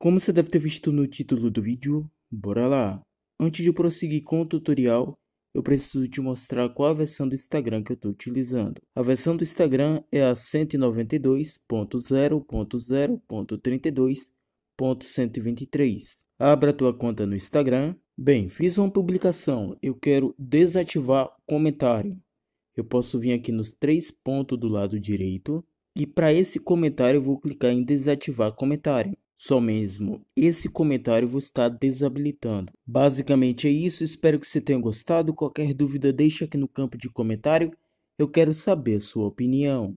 Como você deve ter visto no título do vídeo, bora lá! Antes de prosseguir com o tutorial, eu preciso te mostrar qual a versão do Instagram que eu estou utilizando. A versão do Instagram é a 192.0.0.32.123. Abra tua conta no Instagram. Bem, fiz uma publicação, eu quero desativar comentário. Eu posso vir aqui nos três pontos do lado direito e para esse comentário eu vou clicar em desativar comentário. Só mesmo esse comentário vou estar tá desabilitando. Basicamente é isso, espero que você tenha gostado. Qualquer dúvida deixa aqui no campo de comentário. Eu quero saber a sua opinião.